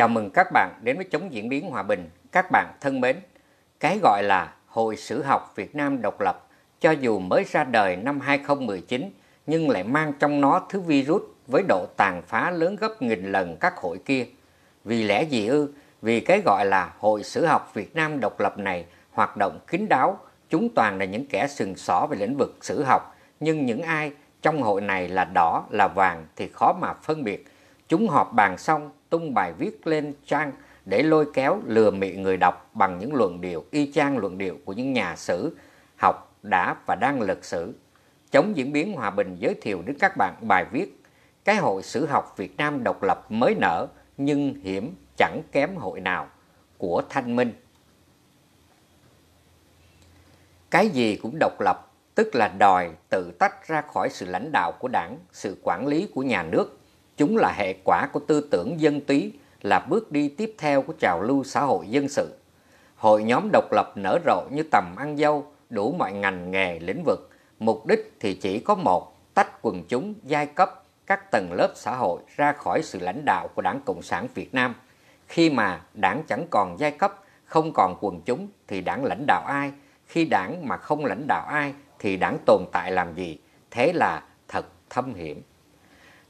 Chào mừng các bạn đến với Chống Diễn biến Hòa bình. Các bạn thân mến, cái gọi là Hội Sử học Việt Nam độc lập cho dù mới ra đời năm 2019 nhưng lại mang trong nó thứ virus với độ tàn phá lớn gấp nghìn lần các hội kia. Vì lẽ gì ư? Vì cái gọi là Hội Sử học Việt Nam độc lập này hoạt động kín đáo, chúng toàn là những kẻ sừng sỏ về lĩnh vực sử học, nhưng những ai trong hội này là đỏ, là vàng thì khó mà phân biệt. Chúng họp bàn xong tung bài viết lên trang để lôi kéo lừa mị người đọc bằng những luận điệu y chang luận điệu của những nhà sử học đã và đang lật sử. Chống diễn biến hòa bình giới thiệu đến các bạn bài viết Cái hội sử học Việt Nam độc lập mới nở nhưng hiểm chẳng kém hội nào của Thanh Minh. Cái gì cũng độc lập tức là đòi tự tách ra khỏi sự lãnh đạo của đảng, sự quản lý của nhà nước Chúng là hệ quả của tư tưởng dân túy, là bước đi tiếp theo của trào lưu xã hội dân sự. Hội nhóm độc lập nở rộ như tầm ăn dâu, đủ mọi ngành nghề, lĩnh vực. Mục đích thì chỉ có một, tách quần chúng, giai cấp, các tầng lớp xã hội ra khỏi sự lãnh đạo của Đảng Cộng sản Việt Nam. Khi mà đảng chẳng còn giai cấp, không còn quần chúng thì đảng lãnh đạo ai? Khi đảng mà không lãnh đạo ai thì đảng tồn tại làm gì? Thế là thật thâm hiểm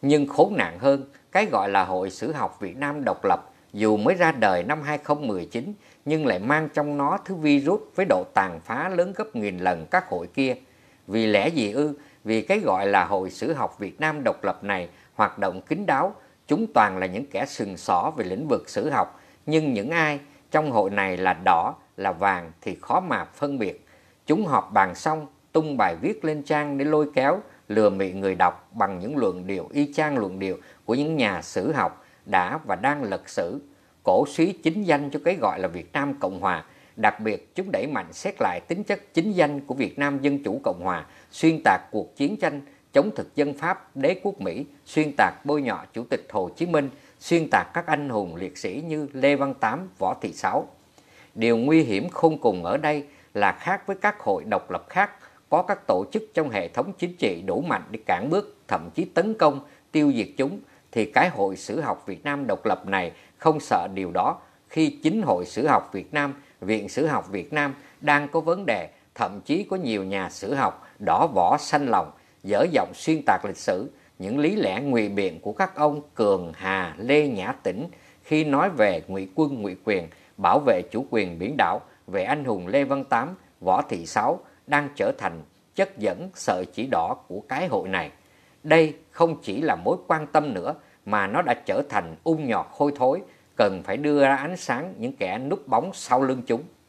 nhưng khốn nạn hơn, cái gọi là Hội Sử học Việt Nam độc lập dù mới ra đời năm 2019 nhưng lại mang trong nó thứ virus với độ tàn phá lớn gấp nghìn lần các hội kia. Vì lẽ gì ư? Vì cái gọi là Hội Sử học Việt Nam độc lập này hoạt động kín đáo, chúng toàn là những kẻ sừng sỏ về lĩnh vực sử học, nhưng những ai trong hội này là đỏ, là vàng thì khó mà phân biệt. Chúng họp bàn xong, tung bài viết lên trang để lôi kéo, lừa mị người đọc bằng những luận điệu y chang luận điệu của những nhà sử học đã và đang lật sử, cổ suý chính danh cho cái gọi là Việt Nam Cộng Hòa, đặc biệt chúng đẩy mạnh xét lại tính chất chính danh của Việt Nam Dân Chủ Cộng Hòa, xuyên tạc cuộc chiến tranh chống thực dân Pháp, đế quốc Mỹ, xuyên tạc bôi nhọ Chủ tịch Hồ Chí Minh, xuyên tạc các anh hùng liệt sĩ như Lê Văn Tám, Võ Thị Sáu. Điều nguy hiểm không cùng ở đây là khác với các hội độc lập khác, có các tổ chức trong hệ thống chính trị đủ mạnh để cản bước, thậm chí tấn công, tiêu diệt chúng, thì cái Hội Sử học Việt Nam độc lập này không sợ điều đó khi chính Hội Sử học Việt Nam, Viện Sử học Việt Nam đang có vấn đề, thậm chí có nhiều nhà sử học đỏ vỏ xanh lòng, dở giọng xuyên tạc lịch sử, những lý lẽ nguy biện của các ông Cường, Hà, Lê Nhã Tĩnh khi nói về ngụy quân, ngụy quyền, bảo vệ chủ quyền biển đảo, về anh hùng Lê Văn Tám, Võ Thị Sáu, đang trở thành chất dẫn sợi chỉ đỏ của cái hội này. Đây không chỉ là mối quan tâm nữa mà nó đã trở thành ung nhọt hôi thối, cần phải đưa ra ánh sáng những kẻ núp bóng sau lưng chúng.